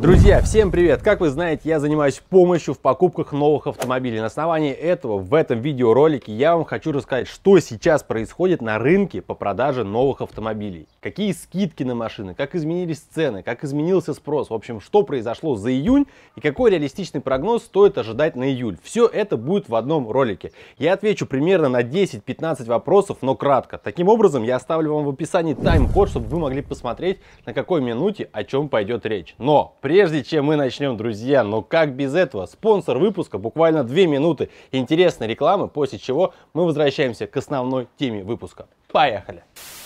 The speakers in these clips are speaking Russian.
Друзья, всем привет! Как вы знаете, я занимаюсь помощью в покупках новых автомобилей. На основании этого в этом видеоролике я вам хочу рассказать, что сейчас происходит на рынке по продаже новых автомобилей. Какие скидки на машины, как изменились цены, как изменился спрос. В общем, что произошло за июнь и какой реалистичный прогноз стоит ожидать на июль. Все это будет в одном ролике. Я отвечу примерно на 10-15 вопросов, но кратко. Таким образом, я оставлю вам в описании тайм-код, чтобы вы могли посмотреть, на какой минуте о чем пойдет речь. Но Прежде чем мы начнем, друзья, но как без этого, спонсор выпуска буквально 2 минуты интересной рекламы, после чего мы возвращаемся к основной теме выпуска. Поехали!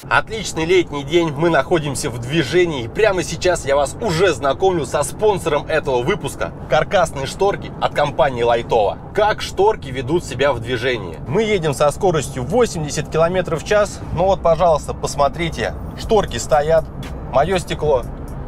Отличный летний день, мы находимся в движении и прямо сейчас я вас уже знакомлю со спонсором этого выпуска – каркасные шторки от компании Лайтова. Как шторки ведут себя в движении? Мы едем со скоростью 80 км в час, ну вот, пожалуйста, посмотрите, шторки стоят, мое стекло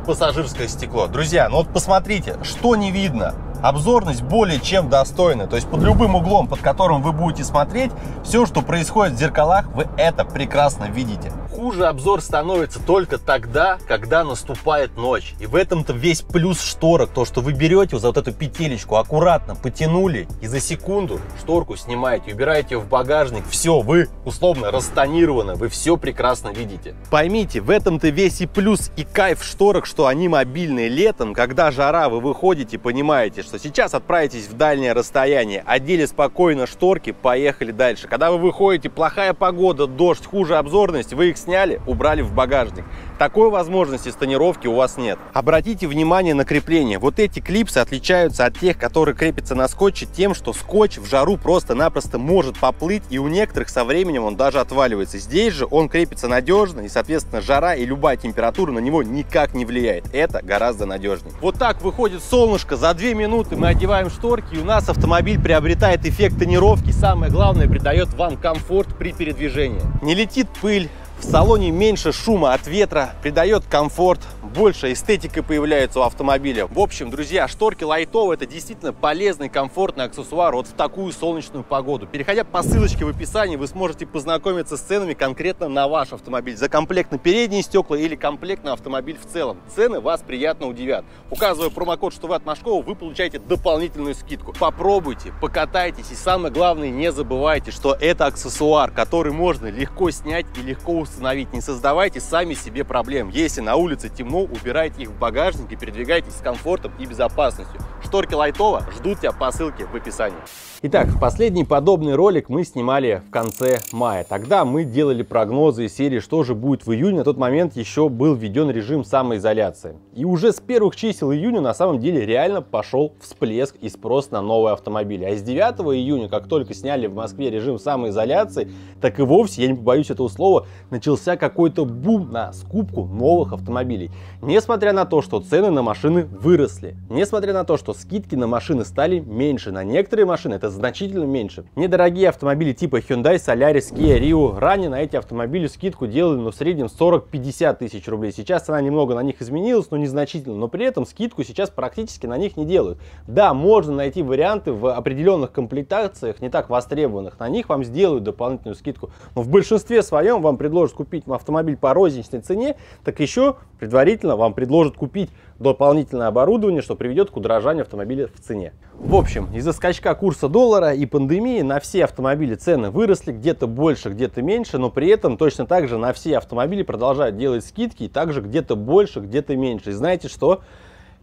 пассажирское стекло. Друзья, ну вот посмотрите, что не видно. Обзорность более чем достойна. То есть под любым углом, под которым вы будете смотреть, все, что происходит в зеркалах, вы это прекрасно видите хуже обзор становится только тогда, когда наступает ночь. И в этом-то весь плюс шторок, то, что вы берете за вот эту петелечку, аккуратно потянули и за секунду шторку снимаете, убираете в багажник, все, вы условно растонированы, вы все прекрасно видите. Поймите, в этом-то весь и плюс, и кайф шторок, что они мобильные летом, когда жара, вы выходите, понимаете, что сейчас отправитесь в дальнее расстояние, одели спокойно шторки, поехали дальше. Когда вы выходите, плохая погода, дождь, хуже обзорность, вы их сняли, убрали в багажник. Такой возможности с тонировки у вас нет. Обратите внимание на крепление. Вот эти клипсы отличаются от тех, которые крепятся на скотче тем, что скотч в жару просто-напросто может поплыть, и у некоторых со временем он даже отваливается. Здесь же он крепится надежно, и, соответственно, жара и любая температура на него никак не влияет. Это гораздо надежнее. Вот так выходит солнышко. За две минуты мы одеваем шторки, и у нас автомобиль приобретает эффект тонировки. Самое главное, придает вам комфорт при передвижении. Не летит пыль, в салоне меньше шума от ветра, придает комфорт, больше эстетики появляется у автомобиля. В общем, друзья, шторки лайтовые – это действительно полезный, комфортный аксессуар вот в такую солнечную погоду. Переходя по ссылочке в описании, вы сможете познакомиться с ценами конкретно на ваш автомобиль. За комплект на передние стекла или комплект на автомобиль в целом. Цены вас приятно удивят. Указывая промокод, что вы от Машкова, вы получаете дополнительную скидку. Попробуйте, покатайтесь и самое главное, не забывайте, что это аксессуар, который можно легко снять и легко установить остановить, не создавайте сами себе проблем. Если на улице темно, убирайте их в багажник и передвигайтесь с комфортом и безопасностью. Шторки Лайтова ждут тебя по ссылке в описании. Итак, последний подобный ролик мы снимали в конце мая. Тогда мы делали прогнозы из серии, что же будет в июне. На тот момент еще был введен режим самоизоляции. И уже с первых чисел июня на самом деле реально пошел всплеск и спрос на новые автомобили. А с 9 июня, как только сняли в Москве режим самоизоляции, так и вовсе, я не побоюсь этого слова, начали начался какой-то бум на скупку новых автомобилей. Несмотря на то, что цены на машины выросли, несмотря на то, что скидки на машины стали меньше, на некоторые машины это значительно меньше. Недорогие автомобили типа Hyundai, Solaris, Kia, Rio, ранее на эти автомобили скидку делали ну, в среднем 40-50 тысяч рублей. Сейчас цена немного на них изменилась, но незначительно, но при этом скидку сейчас практически на них не делают. Да, можно найти варианты в определенных комплектациях, не так востребованных, на них вам сделают дополнительную скидку, но в большинстве своем вам предложат предложат купить автомобиль по розничной цене, так еще предварительно вам предложат купить дополнительное оборудование, что приведет к удорожанию автомобиля в цене. В общем, из-за скачка курса доллара и пандемии на все автомобили цены выросли где-то больше, где-то меньше, но при этом точно так же на все автомобили продолжают делать скидки и также где-то больше, где-то меньше. И знаете что?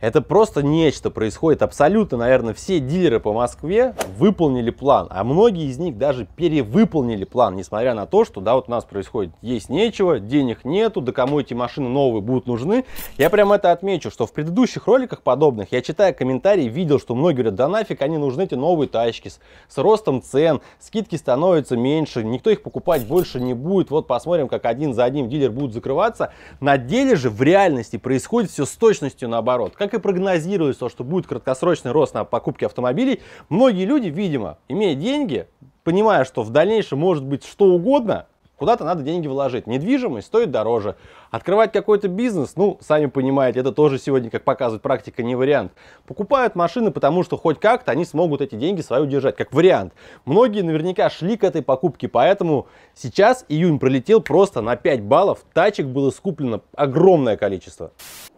Это просто нечто происходит. Абсолютно, наверное, все дилеры по Москве выполнили план, а многие из них даже перевыполнили план, несмотря на то, что да, вот у нас происходит есть нечего, денег нету, да кому эти машины новые будут нужны. Я прям это отмечу, что в предыдущих роликах подобных, я читая комментарии, видел, что многие говорят, да нафиг они нужны, эти новые тачки, с, с ростом цен, скидки становятся меньше, никто их покупать больше не будет, вот посмотрим, как один за одним дилер будет закрываться. На деле же в реальности происходит все с точностью наоборот. Как как и прогнозируется то, что будет краткосрочный рост на покупке автомобилей, многие люди, видимо, имея деньги, понимая, что в дальнейшем может быть что угодно, Куда-то надо деньги вложить. Недвижимость стоит дороже. Открывать какой-то бизнес, ну, сами понимаете, это тоже сегодня, как показывает практика, не вариант. Покупают машины, потому что хоть как-то они смогут эти деньги свои удержать, как вариант. Многие наверняка шли к этой покупке, поэтому сейчас июнь пролетел просто на 5 баллов. Тачек было скуплено огромное количество.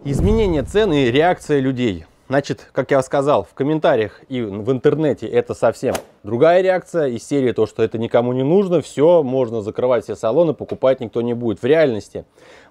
Изменение цен и реакция людей. Значит, как я сказал, в комментариях и в интернете это совсем Другая реакция из серии то, что это никому не нужно, все, можно закрывать все салоны, покупать никто не будет. В реальности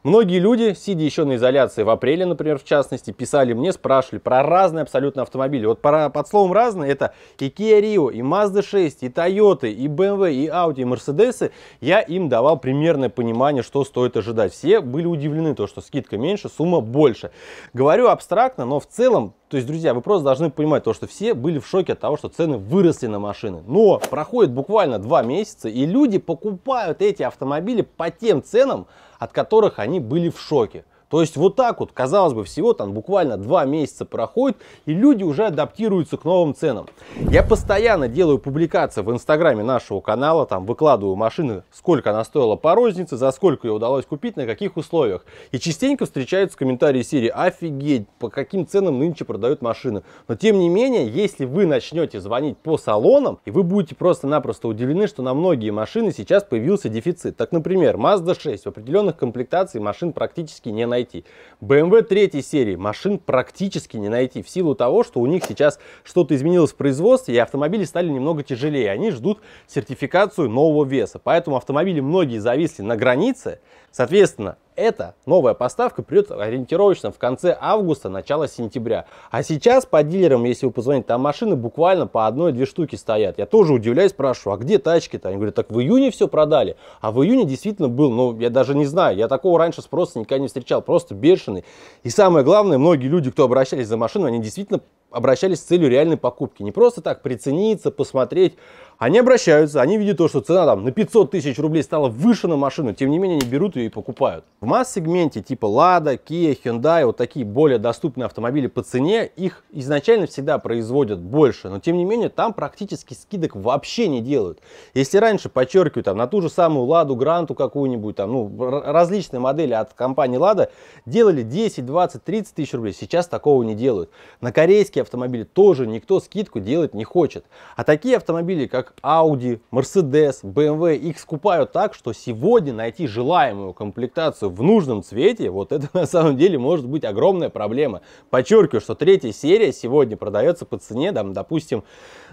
многие люди, сидя еще на изоляции в апреле, например, в частности, писали мне, спрашивали про разные абсолютно автомобили. Вот про, под словом разные это и Kia Rio, и Mazda 6, и Toyota, и BMW, и Audi, и Mercedes. Я им давал примерное понимание, что стоит ожидать. Все были удивлены, то, что скидка меньше, сумма больше. Говорю абстрактно, но в целом, то есть, друзья, вы просто должны понимать то, что все были в шоке от того, что цены выросли на машины машины. Но проходит буквально два месяца, и люди покупают эти автомобили по тем ценам, от которых они были в шоке. То есть вот так вот, казалось бы, всего там буквально два месяца проходит, и люди уже адаптируются к новым ценам. Я постоянно делаю публикации в инстаграме нашего канала, там выкладываю машины, сколько она стоила по рознице, за сколько ее удалось купить, на каких условиях. И частенько встречаются комментарии серии «Офигеть, по каким ценам нынче продают машины». Но тем не менее, если вы начнете звонить по салонам, и вы будете просто-напросто удивлены, что на многие машины сейчас появился дефицит. Так, например, Mazda 6 в определенных комплектациях машин практически не найдется найти. BMW третьей серии машин практически не найти в силу того, что у них сейчас что-то изменилось в производстве, и автомобили стали немного тяжелее. Они ждут сертификацию нового веса. Поэтому автомобили многие зависли на границе, Соответственно, эта новая поставка придет ориентировочно в конце августа, начало сентября. А сейчас по дилерам, если вы позвоните, там машины буквально по одной-две штуки стоят. Я тоже удивляюсь, спрашиваю, а где тачки-то? Они говорят, так в июне все продали. А в июне действительно был, ну, я даже не знаю, я такого раньше спроса никогда не встречал, просто бешеный. И самое главное, многие люди, кто обращались за машину, они действительно обращались с целью реальной покупки. Не просто так прицениться, посмотреть. Они обращаются, они видят то, что цена там на 500 тысяч рублей стала выше на машину, тем не менее они берут ее и покупают. В масс-сегменте типа Lada, Kia, Hyundai, вот такие более доступные автомобили по цене, их изначально всегда производят больше, но тем не менее там практически скидок вообще не делают. Если раньше, подчеркиваю, там на ту же самую Ладу, Гранту какую-нибудь, там, ну, различные модели от компании Lada делали 10, 20, 30 тысяч рублей, сейчас такого не делают. На корейские автомобили тоже никто скидку делать не хочет. А такие автомобили, как Audi, Mercedes, BMW, их скупают так, что сегодня найти желаемую комплектацию в нужном цвете, вот это на самом деле может быть огромная проблема. Подчеркиваю, что третья серия сегодня продается по цене, там, допустим,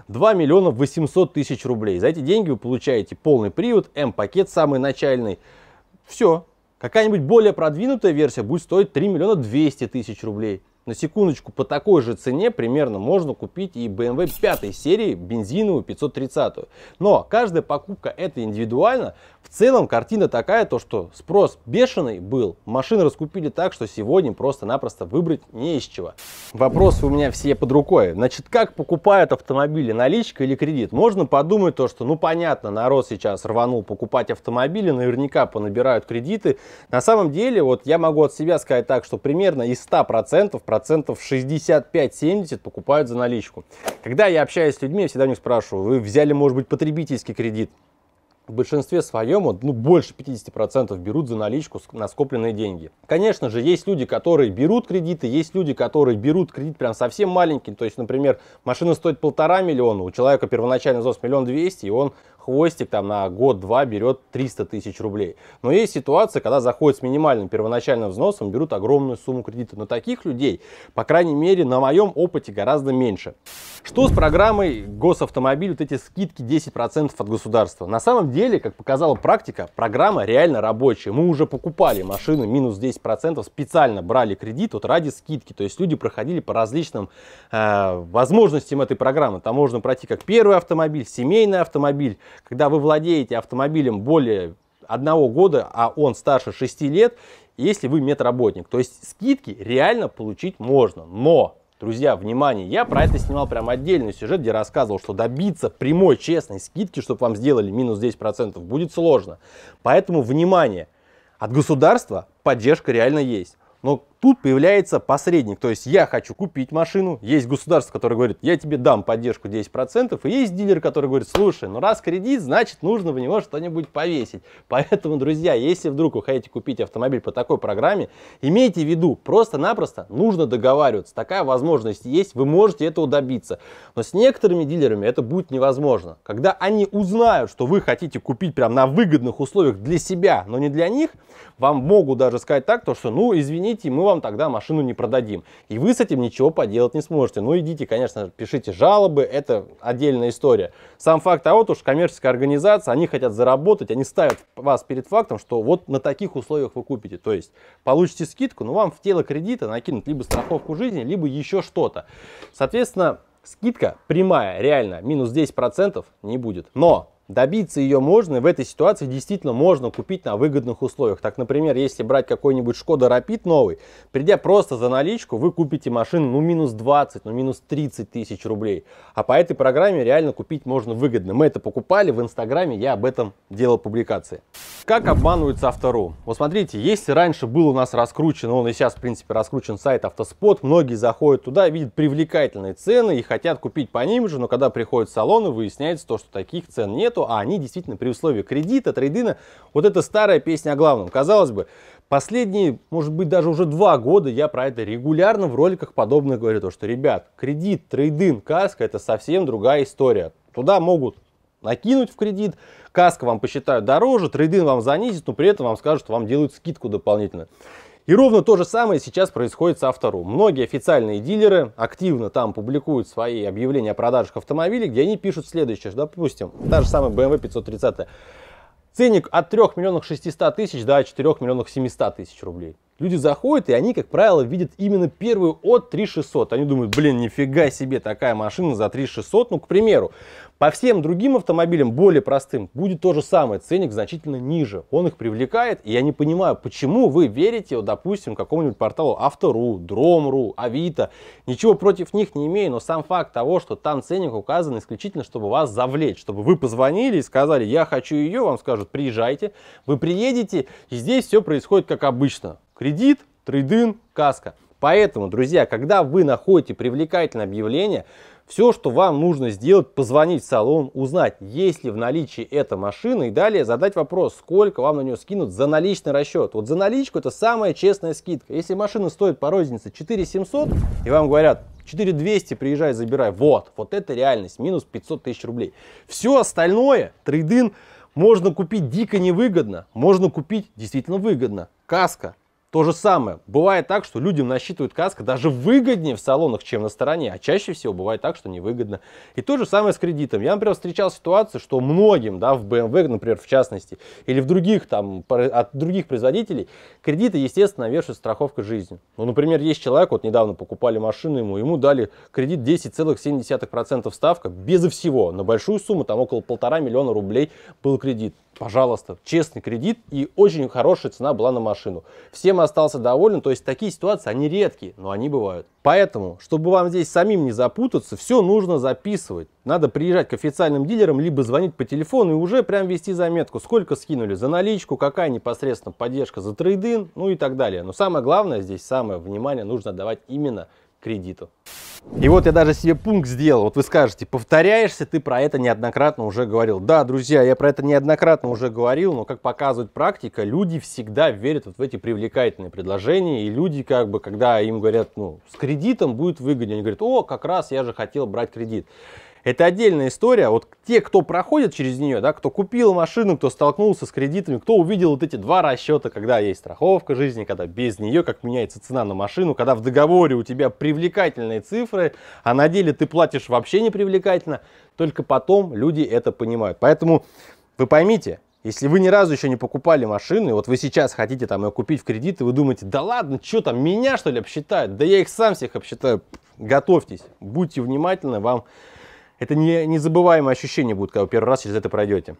2 миллиона 800 тысяч рублей. За эти деньги вы получаете полный привод, М-пакет самый начальный. Все. Какая-нибудь более продвинутая версия будет стоить 3 миллиона 200 тысяч рублей. На секундочку, по такой же цене примерно можно купить и BMW 5 серии бензиновую 530. Но каждая покупка это индивидуально, в целом картина такая, то что спрос бешеный был, машины раскупили так, что сегодня просто-напросто выбрать не из чего. Вопросы у меня все под рукой. Значит, как покупают автомобили, наличка или кредит? Можно подумать то, что ну понятно, народ сейчас рванул покупать автомобили, наверняка понабирают кредиты. На самом деле, вот я могу от себя сказать так, что примерно из 100% процентов 65-70 покупают за наличку. Когда я общаюсь с людьми, я всегда у них спрашиваю, вы взяли, может быть, потребительский кредит? в большинстве своем, вот, ну, больше 50% берут за наличку на скопленные деньги. Конечно же, есть люди, которые берут кредиты, есть люди, которые берут кредит прям совсем маленький. То есть, например, машина стоит полтора миллиона, у человека первоначально взнос миллион двести, и он хвостик там на год-два берет 300 тысяч рублей. Но есть ситуация, когда заходит с минимальным первоначальным взносом, берут огромную сумму кредита. Но таких людей, по крайней мере, на моем опыте гораздо меньше. Что с программой госавтомобиль, вот эти скидки 10% от государства? На самом деле, как показала практика, программа реально рабочая. Мы уже покупали машины минус 10%, специально брали кредит вот ради скидки. То есть люди проходили по различным э, возможностям этой программы. Там можно пройти как первый автомобиль, семейный автомобиль, когда вы владеете автомобилем более одного года, а он старше 6 лет, если вы медработник. То есть скидки реально получить можно, но Друзья, внимание, я про это снимал прям отдельный сюжет, где рассказывал, что добиться прямой честной скидки, чтобы вам сделали минус 10%, будет сложно. Поэтому, внимание, от государства поддержка реально есть. Но Тут появляется посредник, то есть я хочу купить машину, есть государство, которое говорит, я тебе дам поддержку 10%, и есть дилер, который говорит, слушай, ну раз кредит, значит нужно в него что-нибудь повесить. Поэтому, друзья, если вдруг вы хотите купить автомобиль по такой программе, имейте в виду, просто-напросто нужно договариваться, такая возможность есть, вы можете этого добиться. Но с некоторыми дилерами это будет невозможно. Когда они узнают, что вы хотите купить прям на выгодных условиях для себя, но не для них, вам могут даже сказать так, то, что ну извините, мы вам тогда машину не продадим. И вы с этим ничего поделать не сможете. Ну, идите, конечно, пишите жалобы, это отдельная история. Сам факт а того, что коммерческая организация, они хотят заработать, они ставят вас перед фактом, что вот на таких условиях вы купите. То есть получите скидку, но вам в тело кредита накинут либо страховку жизни, либо еще что-то. Соответственно, скидка прямая, реально, минус 10% не будет. Но Добиться ее можно, в этой ситуации действительно можно купить на выгодных условиях. Так, например, если брать какой-нибудь Шкода Rapid новый, придя просто за наличку, вы купите машину ну минус 20, ну минус 30 тысяч рублей. А по этой программе реально купить можно выгодно. Мы это покупали в Инстаграме, я об этом делал публикации. Как обманывается Автору? Вот смотрите, если раньше был у нас раскручен, он и сейчас, в принципе, раскручен сайт Автоспот, многие заходят туда, видят привлекательные цены и хотят купить по ним же, но когда приходят в салоны, выясняется то, что таких цен нету, нету, а они действительно при условии кредита, трейдина, вот эта старая песня о главном. Казалось бы, последние, может быть, даже уже два года я про это регулярно в роликах подобных говорю, то что, ребят, кредит, трейдин, каска это совсем другая история. Туда могут накинуть в кредит, каска вам посчитают дороже, трейдин вам занизит, но при этом вам скажут, что вам делают скидку дополнительно. И ровно то же самое сейчас происходит с автору. Многие официальные дилеры активно там публикуют свои объявления о продажах автомобилей, где они пишут следующее, допустим, та же самая BMW 530. Ценник от 3 миллионов 600 тысяч до 4 миллионов 700 тысяч рублей. Люди заходят, и они, как правило, видят именно первую от 3600. Они думают, блин, нифига себе такая машина за 3600. Ну, к примеру, по всем другим автомобилям, более простым, будет то же самое, ценник значительно ниже. Он их привлекает, и я не понимаю, почему вы верите, допустим, какому-нибудь порталу Автору, Дромру, Авито. Ничего против них не имею, но сам факт того, что там ценник указан исключительно, чтобы вас завлечь, чтобы вы позвонили и сказали, я хочу ее, вам скажут, приезжайте, вы приедете, и здесь все происходит как обычно. Кредит, трейдинг, каска. Поэтому, друзья, когда вы находите привлекательное объявление, все, что вам нужно сделать, позвонить в салон, узнать, есть ли в наличии эта машина и далее задать вопрос, сколько вам на нее скинут за наличный расчет. Вот за наличку это самая честная скидка. Если машина стоит по рознице 4 700 и вам говорят 4 200, приезжай, забирай, вот, вот это реальность, минус 500 тысяч рублей. Все остальное, трейдин можно купить дико невыгодно, можно купить действительно выгодно. Каска, то же самое. Бывает так, что людям насчитывают каска даже выгоднее в салонах, чем на стороне, а чаще всего бывает так, что невыгодно. И то же самое с кредитом. Я, например, встречал ситуацию, что многим, да, в BMW, эм например, в частности, или в других, там, от других производителей, кредиты, естественно, вешают страховка жизни. Ну, например, есть человек, вот недавно покупали машину ему, ему дали кредит 10,7% ставка, безо всего, на большую сумму, там около полтора миллиона рублей был кредит. Пожалуйста, честный кредит и очень хорошая цена была на машину. Все остался доволен. То есть такие ситуации, они редкие, но они бывают. Поэтому, чтобы вам здесь самим не запутаться, все нужно записывать. Надо приезжать к официальным дилерам, либо звонить по телефону и уже прям вести заметку, сколько скинули за наличку, какая непосредственно поддержка за трейдин, ну и так далее. Но самое главное здесь, самое внимание нужно давать именно кредиту. И вот я даже себе пункт сделал. Вот вы скажете, повторяешься, ты про это неоднократно уже говорил. Да, друзья, я про это неоднократно уже говорил, но как показывает практика, люди всегда верят вот в эти привлекательные предложения. И люди как бы, когда им говорят, ну, с кредитом будет выгоднее, они говорят, о, как раз я же хотел брать кредит. Это отдельная история. Вот те, кто проходит через нее, да, кто купил машину, кто столкнулся с кредитами, кто увидел вот эти два расчета, когда есть страховка жизни, когда без нее, как меняется цена на машину, когда в договоре у тебя привлекательные цифры, а на деле ты платишь вообще не привлекательно, только потом люди это понимают. Поэтому вы поймите, если вы ни разу еще не покупали машину, и вот вы сейчас хотите там ее купить в кредит, и вы думаете, да ладно, что там, меня что ли обсчитают? Да я их сам всех обсчитаю. Готовьтесь, будьте внимательны, вам это не, незабываемое ощущение будет, когда вы первый раз через это пройдете.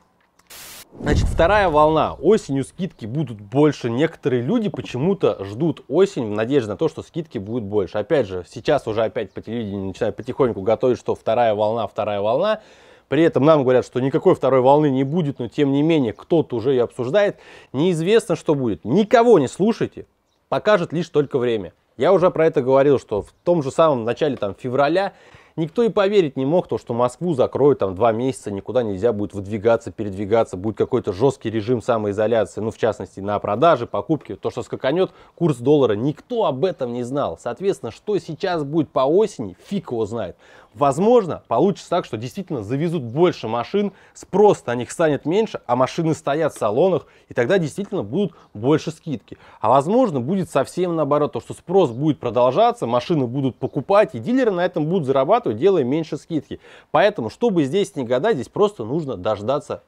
Значит, вторая волна. Осенью скидки будут больше. Некоторые люди почему-то ждут осень в надежде на то, что скидки будут больше. Опять же, сейчас уже опять по телевидению начинают потихоньку готовить, что вторая волна, вторая волна. При этом нам говорят, что никакой второй волны не будет, но тем не менее кто-то уже ее обсуждает. Неизвестно, что будет. Никого не слушайте. Покажет лишь только время. Я уже про это говорил, что в том же самом начале там, февраля Никто и поверить не мог, то, что Москву закроют там два месяца, никуда нельзя будет выдвигаться, передвигаться, будет какой-то жесткий режим самоизоляции, ну, в частности, на продажи, покупки, то, что скаканет курс доллара. Никто об этом не знал. Соответственно, что сейчас будет по осени, фиг его знает. Возможно, получится так, что действительно завезут больше машин, спрос на них станет меньше, а машины стоят в салонах, и тогда действительно будут больше скидки. А возможно, будет совсем наоборот, то, что спрос будет продолжаться, машины будут покупать, и дилеры на этом будут зарабатывать, делая меньше скидки. Поэтому, чтобы здесь не гадать, здесь просто нужно дождаться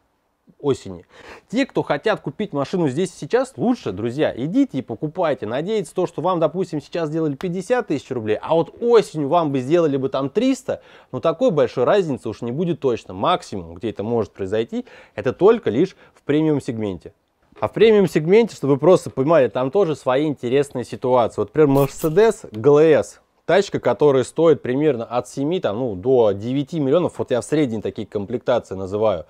осени. Те, кто хотят купить машину здесь сейчас, лучше, друзья, идите и покупайте. Надеяться то, что вам, допустим, сейчас сделали 50 тысяч рублей, а вот осенью вам бы сделали бы там 300, но ну, такой большой разницы уж не будет точно. Максимум, где это может произойти, это только лишь в премиум сегменте. А в премиум сегменте, чтобы вы просто понимали, там тоже свои интересные ситуации. Вот, например, Mercedes GLS. Тачка, которая стоит примерно от 7 там, ну, до 9 миллионов. Вот я в средней такие комплектации называю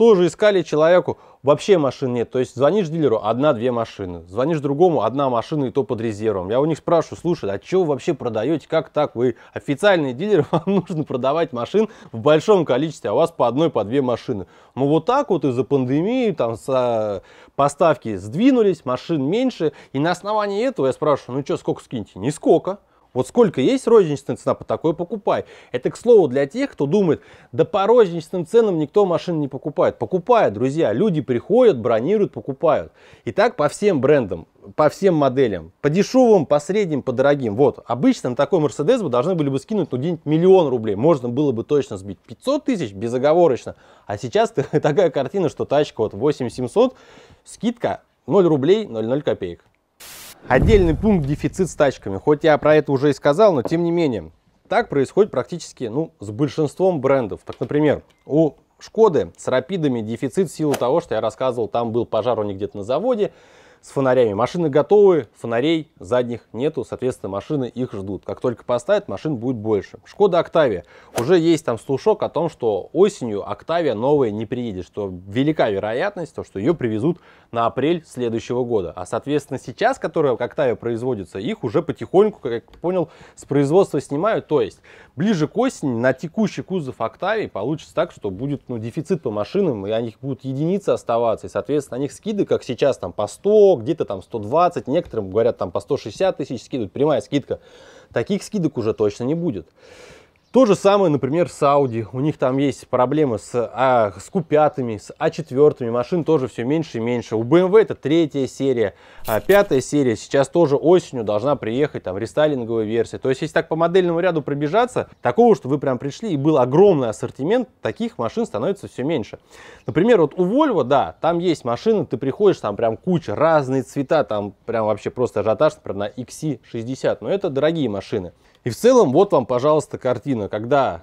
тоже искали человеку, вообще машин нет. То есть звонишь дилеру, одна-две машины. Звонишь другому, одна машина и то под резервом. Я у них спрашиваю, слушай, а что вы вообще продаете? Как так? Вы официальный дилер, вам нужно продавать машин в большом количестве, а у вас по одной, по две машины. Ну вот так вот из-за пандемии там со... поставки сдвинулись, машин меньше. И на основании этого я спрашиваю, ну что, сколько скиньте? Нисколько. Вот сколько есть розничная цена, по такой покупай. Это, к слову, для тех, кто думает, да по розничным ценам никто машин не покупает. Покупают, друзья. Люди приходят, бронируют, покупают. И так по всем брендам, по всем моделям. По дешевым, по средним, по дорогим. Вот, обычно на такой Мерседес вы должны были бы скинуть ну, где-нибудь миллион рублей. Можно было бы точно сбить 500 тысяч безоговорочно. А сейчас такая картина, что тачка вот 8700, скидка 0 рублей 00 копеек. Отдельный пункт – дефицит с тачками. Хоть я про это уже и сказал, но тем не менее. Так происходит практически ну, с большинством брендов. Так, например, у Шкоды с рапидами дефицит в силу того, что я рассказывал, там был пожар у них где-то на заводе, с фонарями. Машины готовы, фонарей задних нету, соответственно, машины их ждут. Как только поставят, машин будет больше. Шкода Октавия. Уже есть там слушок о том, что осенью Октавия новая не приедет, что велика вероятность, то, что ее привезут на апрель следующего года. А, соответственно, сейчас, которые Октавия производится, их уже потихоньку, как я понял, с производства снимают. То есть, ближе к осени на текущий кузов Октавии получится так, что будет ну, дефицит по машинам, и они будут единицы оставаться, и, соответственно, на них скиды, как сейчас, там по 100, где-то там 120, некоторым говорят там по 160 тысяч скидывают, прямая скидка. Таких скидок уже точно не будет. То же самое, например, с Audi. У них там есть проблемы с, а, с купятыми, с А4. Машин тоже все меньше и меньше. У BMW эм это третья серия, а пятая серия. Сейчас тоже осенью должна приехать там рестайлинговая версия. То есть, если так по модельному ряду пробежаться, такого, что вы прям пришли и был огромный ассортимент, таких машин становится все меньше. Например, вот у Volvo, да, там есть машины, ты приходишь, там прям куча, разные цвета, там прям вообще просто ажиотаж, например, на XC60. Но это дорогие машины. И в целом вот вам, пожалуйста, картина, когда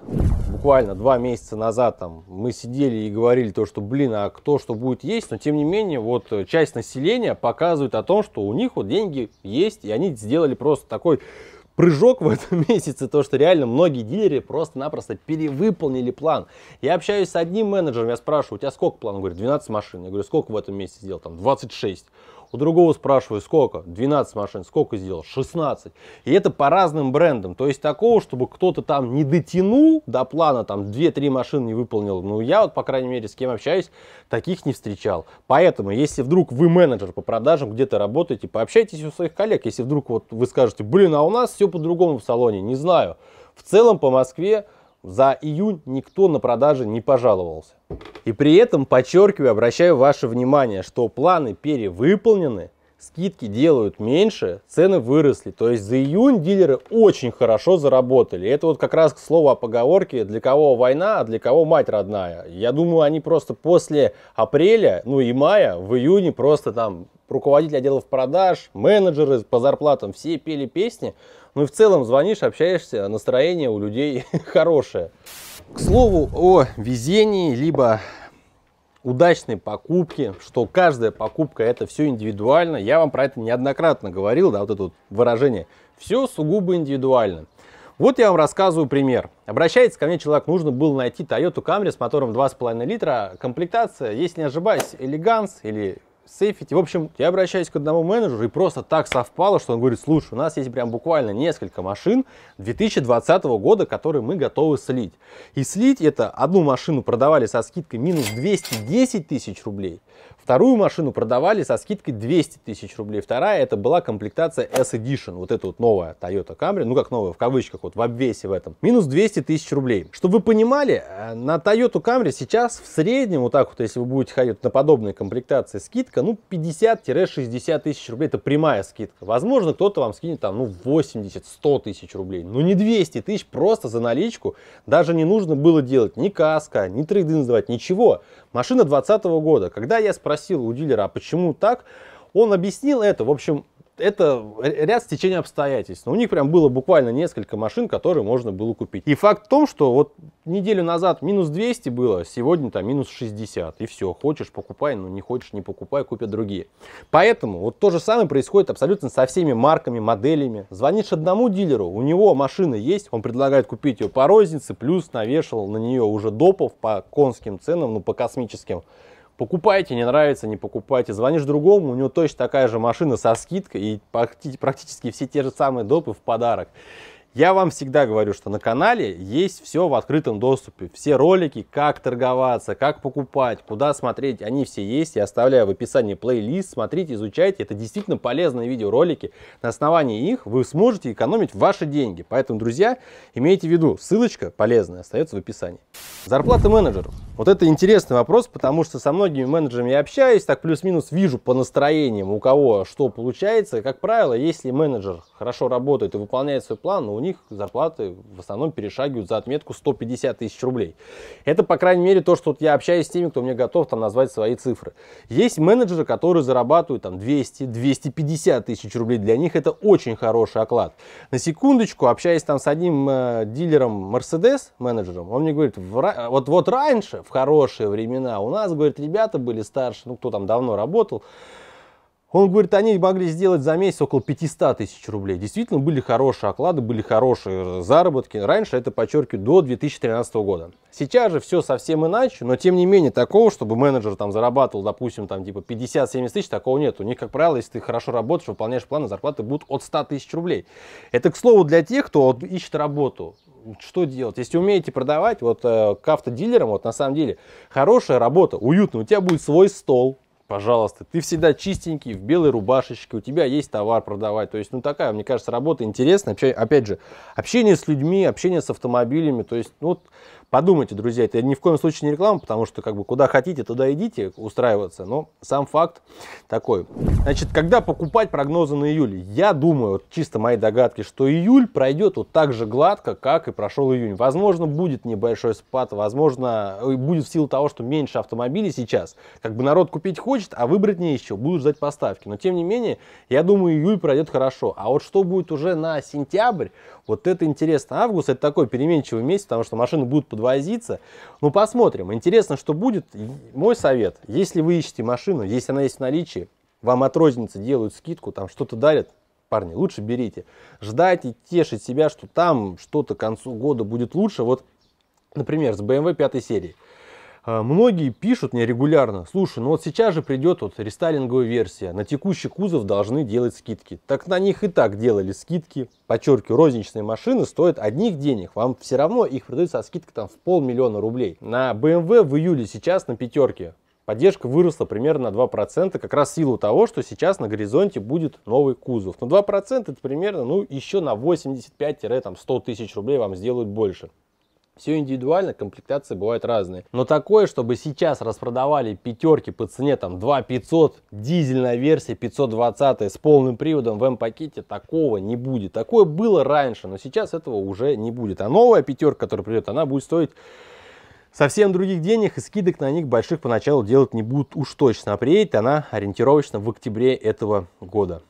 буквально два месяца назад там, мы сидели и говорили то, что, блин, а кто что будет есть, но тем не менее, вот э, часть населения показывает о том, что у них вот деньги есть, и они сделали просто такой прыжок в этом месяце, то, что реально многие дилеры просто-напросто перевыполнили план. Я общаюсь с одним менеджером, я спрашиваю, у тебя сколько план? Он говорит, 12 машин. Я говорю, сколько в этом месяце сделал? Там 26 у другого спрашиваю, сколько? 12 машин, сколько сделал? 16. И это по разным брендам. То есть такого, чтобы кто-то там не дотянул до плана, там 2-3 машины не выполнил. Ну, я вот, по крайней мере, с кем общаюсь, таких не встречал. Поэтому, если вдруг вы менеджер по продажам, где-то работаете, пообщайтесь у своих коллег. Если вдруг вот вы скажете, блин, а у нас все по-другому в салоне, не знаю. В целом по Москве за июнь никто на продаже не пожаловался. И при этом, подчеркиваю, обращаю ваше внимание, что планы перевыполнены, скидки делают меньше, цены выросли. То есть за июнь дилеры очень хорошо заработали. Это вот как раз к слову о поговорке «для кого война, а для кого мать родная». Я думаю, они просто после апреля, ну и мая, в июне просто там руководители отделов продаж, менеджеры по зарплатам, все пели песни, ну и в целом звонишь, общаешься, настроение у людей хорошее. К слову о везении, либо удачной покупке, что каждая покупка это все индивидуально. Я вам про это неоднократно говорил, да, вот это вот выражение. Все сугубо индивидуально. Вот я вам рассказываю пример. Обращается ко мне человек, нужно было найти Toyota Camry с мотором 2,5 литра, комплектация, если не ошибаюсь, Elegance или сейфити. В общем, я обращаюсь к одному менеджеру, и просто так совпало, что он говорит, слушай, у нас есть прям буквально несколько машин 2020 года, которые мы готовы слить. И слить это одну машину продавали со скидкой минус 210 тысяч рублей, Вторую машину продавали со скидкой 200 тысяч рублей. Вторая это была комплектация S-Edition, вот эта вот новая Toyota Camry, ну как новая, в кавычках, вот в обвесе в этом. Минус 200 тысяч рублей. Чтобы вы понимали, э, на Toyota Camry сейчас в среднем, вот так вот, если вы будете ходить на подобные комплектации, скидка, ну 50-60 тысяч рублей, это прямая скидка. Возможно, кто-то вам скинет там, ну 80-100 тысяч рублей, ну не 200 тысяч просто за наличку. Даже не нужно было делать ни каска, ни трейдинг сдавать, ничего. Машина 2020 года. Когда я спросил спросил у дилера, а почему так, он объяснил это. В общем, это ряд стечения обстоятельств. Но у них прям было буквально несколько машин, которые можно было купить. И факт в том, что вот неделю назад минус 200 было, сегодня там минус 60. И все, хочешь покупай, но не хочешь не покупай, купят другие. Поэтому вот то же самое происходит абсолютно со всеми марками, моделями. Звонишь одному дилеру, у него машина есть, он предлагает купить ее по рознице, плюс навешал на нее уже допов по конским ценам, ну по космическим покупайте, не нравится, не покупайте. Звонишь другому, у него точно такая же машина со скидкой и практически все те же самые допы в подарок. Я вам всегда говорю, что на канале есть все в открытом доступе. Все ролики, как торговаться, как покупать, куда смотреть, они все есть. Я оставляю в описании плейлист. Смотрите, изучайте. Это действительно полезные видеоролики. На основании их вы сможете экономить ваши деньги. Поэтому, друзья, имейте в виду, ссылочка полезная остается в описании. Зарплата менеджеров. Вот это интересный вопрос, потому что со многими менеджерами общаюсь, так плюс-минус вижу по настроениям, у кого что получается. Как правило, если менеджер хорошо работает и выполняет свой план, но у них них зарплаты в основном перешагивают за отметку 150 тысяч рублей. Это, по крайней мере, то, что вот я общаюсь с теми, кто мне готов там назвать свои цифры. Есть менеджеры, которые зарабатывают там 200-250 тысяч рублей. Для них это очень хороший оклад. На секундочку, общаясь там с одним э, дилером Mercedes, менеджером, он мне говорит, вот, вот раньше, в хорошие времена, у нас, говорит, ребята были старше, ну, кто там давно работал, он говорит, они могли сделать за месяц около 500 тысяч рублей. Действительно, были хорошие оклады, были хорошие заработки. Раньше, это подчеркиваю, до 2013 года. Сейчас же все совсем иначе, но тем не менее такого, чтобы менеджер там зарабатывал, допустим, там типа 50-70 тысяч, такого нет. У них, как правило, если ты хорошо работаешь, выполняешь планы, зарплаты будут от 100 тысяч рублей. Это, к слову, для тех, кто ищет работу что делать? Если умеете продавать, вот э, к автодилерам, вот на самом деле, хорошая работа, уютно, у тебя будет свой стол, пожалуйста, ты всегда чистенький, в белой рубашечке, у тебя есть товар продавать. То есть, ну, такая, мне кажется, работа интересная. Опять же, общение с людьми, общение с автомобилями. То есть, ну, вот Подумайте, друзья, это ни в коем случае не реклама, потому что как бы куда хотите, туда идите устраиваться, но сам факт такой. Значит, когда покупать прогнозы на июль? Я думаю, вот чисто мои догадки, что июль пройдет вот так же гладко, как и прошел июнь. Возможно, будет небольшой спад, возможно, э, будет в силу того, что меньше автомобилей сейчас. Как бы народ купить хочет, а выбрать не еще, будут ждать поставки. Но тем не менее, я думаю, июль пройдет хорошо. А вот что будет уже на сентябрь, вот это интересно. Август это такой переменчивый месяц, потому что машины будут под подвозиться. Ну, посмотрим. Интересно, что будет. Мой совет, если вы ищете машину, если она есть в наличии, вам от розницы делают скидку, там что-то дарят, парни, лучше берите. Ждать и тешить себя, что там что-то к концу года будет лучше. Вот, например, с BMW 5 серии – а, многие пишут мне регулярно, слушай, ну вот сейчас же придет вот рестайлинговая версия, на текущий кузов должны делать скидки. Так на них и так делали скидки. Подчеркиваю, розничные машины стоят одних денег, вам все равно их продают со скидкой там в полмиллиона рублей. На BMW эм в июле сейчас на пятерке поддержка выросла примерно на 2%, как раз в силу того, что сейчас на горизонте будет новый кузов. Но 2% это примерно ну, еще на 85-100 тысяч рублей вам сделают больше. Все индивидуально, комплектации бывают разные. Но такое, чтобы сейчас распродавали пятерки по цене там 2 500, дизельная версия 520 с полным приводом в М-пакете, такого не будет. Такое было раньше, но сейчас этого уже не будет. А новая пятерка, которая придет, она будет стоить совсем других денег и скидок на них больших поначалу делать не будут уж точно. А приедет она ориентировочно в октябре этого года.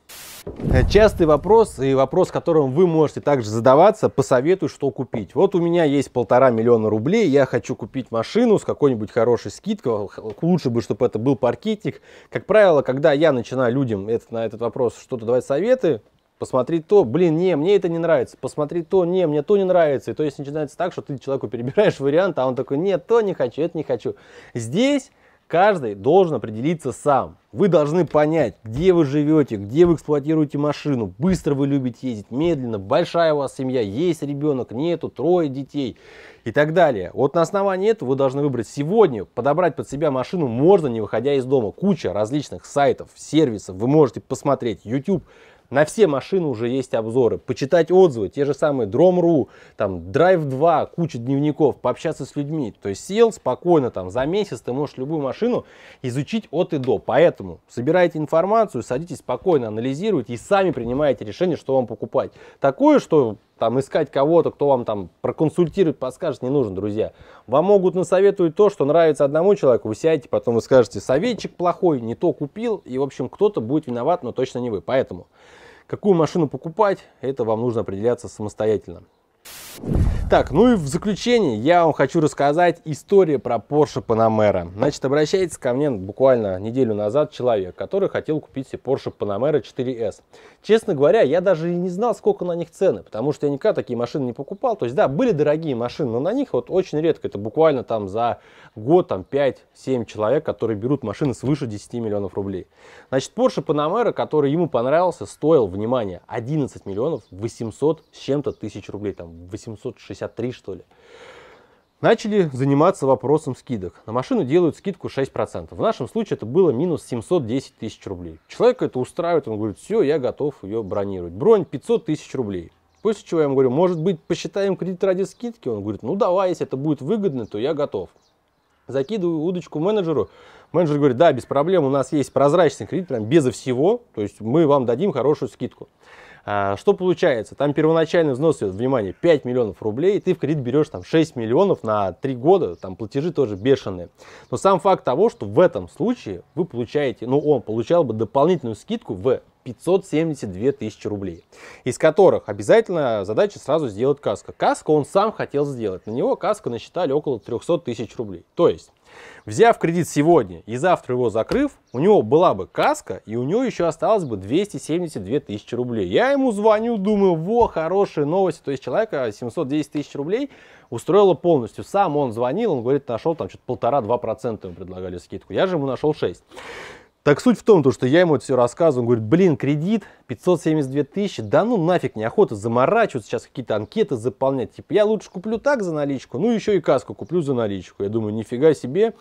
Э, частый вопрос и вопрос, которым вы можете также задаваться, посоветую, что купить. Вот у меня есть полтора миллиона рублей, я хочу купить машину с какой-нибудь хорошей скидкой, лучше бы, чтобы это был паркетик. Как правило, когда я начинаю людям это, на этот вопрос что-то давать советы, посмотри то, блин, не, мне это не нравится, посмотри то, не, мне то не нравится. И то есть начинается так, что ты человеку перебираешь вариант, а он такой, нет, то не хочу, это не хочу. Здесь Каждый должен определиться сам. Вы должны понять, где вы живете, где вы эксплуатируете машину, быстро вы любите ездить, медленно, большая у вас семья, есть ребенок, нету, трое детей и так далее. Вот на основании этого вы должны выбрать сегодня, подобрать под себя машину можно, не выходя из дома. Куча различных сайтов, сервисов вы можете посмотреть, YouTube, на все машины уже есть обзоры. Почитать отзывы, те же самые Drom.ru, там Drive 2, куча дневников, пообщаться с людьми. То есть сел спокойно там за месяц ты можешь любую машину изучить от и до. Поэтому собирайте информацию, садитесь спокойно, анализируйте и сами принимаете решение, что вам покупать. Такое, что там искать кого-то, кто вам там проконсультирует, подскажет, не нужно, друзья. Вам могут насоветовать то, что нравится одному человеку, вы сядете, потом вы скажете, советчик плохой, не то купил, и, в общем, кто-то будет виноват, но точно не вы. Поэтому Какую машину покупать, это вам нужно определяться самостоятельно. Так, ну и в заключение я вам хочу рассказать историю про Porsche Panamera. Значит, обращается ко мне буквально неделю назад человек, который хотел купить себе Porsche Panamera 4S. Честно говоря, я даже и не знал, сколько на них цены, потому что я никогда такие машины не покупал. То есть, да, были дорогие машины, но на них вот очень редко. Это буквально там за год там 5-7 человек, которые берут машины свыше 10 миллионов рублей. Значит, Porsche Panamera, который ему понравился, стоил, внимание, 11 миллионов 800 с чем-то тысяч рублей. Там 800 763, что ли. Начали заниматься вопросом скидок. На машину делают скидку 6%. В нашем случае это было минус 710 тысяч рублей. Человек это устраивает, он говорит, все, я готов ее бронировать. Бронь 500 тысяч рублей. После чего я ему говорю, может быть, посчитаем кредит ради скидки? Он говорит, ну давай, если это будет выгодно, то я готов. Закидываю удочку менеджеру. Менеджер говорит, да, без проблем, у нас есть прозрачный кредит, прям безо всего, то есть мы вам дадим хорошую скидку. А, что получается? Там первоначальный взнос внимание, 5 миллионов рублей, и ты в кредит берешь там 6 миллионов на 3 года, там платежи тоже бешеные. Но сам факт того, что в этом случае вы получаете, ну он получал бы дополнительную скидку в 572 тысячи рублей, из которых обязательно задача сразу сделать каску. Каску он сам хотел сделать, на него каску насчитали около 300 тысяч рублей. То есть, взяв кредит сегодня и завтра его закрыв, у него была бы каска и у него еще осталось бы 272 тысячи рублей. Я ему звоню, думаю, во, хорошие новости, то есть человека 710 тысяч рублей устроила полностью. Сам он звонил, он говорит, нашел там что-то полтора-два процента ему предлагали скидку, я же ему нашел 6. Так суть в том, то, что я ему это все рассказываю, он говорит, блин, кредит 572 тысячи, да ну нафиг, неохота заморачиваться, сейчас какие-то анкеты заполнять, типа я лучше куплю так за наличку, ну еще и каску куплю за наличку. Я думаю, нифига себе,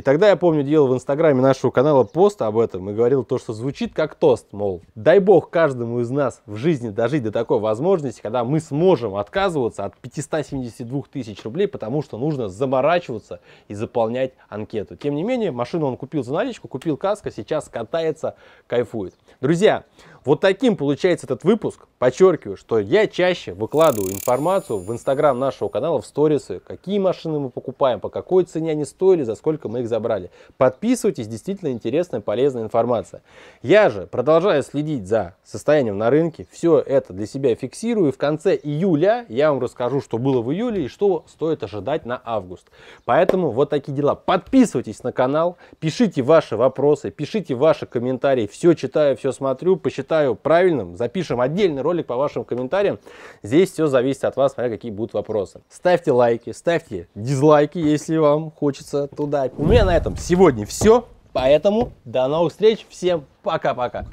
и тогда, я помню, делал в инстаграме нашего канала пост об этом и говорил то, что звучит как тост, мол, дай бог каждому из нас в жизни дожить до такой возможности, когда мы сможем отказываться от 572 тысяч рублей, потому что нужно заморачиваться и заполнять анкету. Тем не менее, машину он купил за наличку, купил каска, сейчас катается, кайфует. Друзья, вот таким получается этот выпуск. Подчеркиваю, что я чаще выкладываю информацию в инстаграм нашего канала, в сторисы, какие машины мы покупаем, по какой цене они стоили, за сколько мы их забрали. Подписывайтесь, действительно интересная, полезная информация. Я же продолжаю следить за состоянием на рынке, все это для себя фиксирую. И в конце июля я вам расскажу, что было в июле и что стоит ожидать на август. Поэтому вот такие дела. Подписывайтесь на канал, пишите ваши вопросы, пишите ваши комментарии. Все читаю, все смотрю, посчитаю считаю правильным. Запишем отдельный ролик по вашим комментариям. Здесь все зависит от вас, смотря какие будут вопросы. Ставьте лайки, ставьте дизлайки, если вам хочется туда. У меня на этом сегодня все. Поэтому до новых встреч. Всем пока-пока.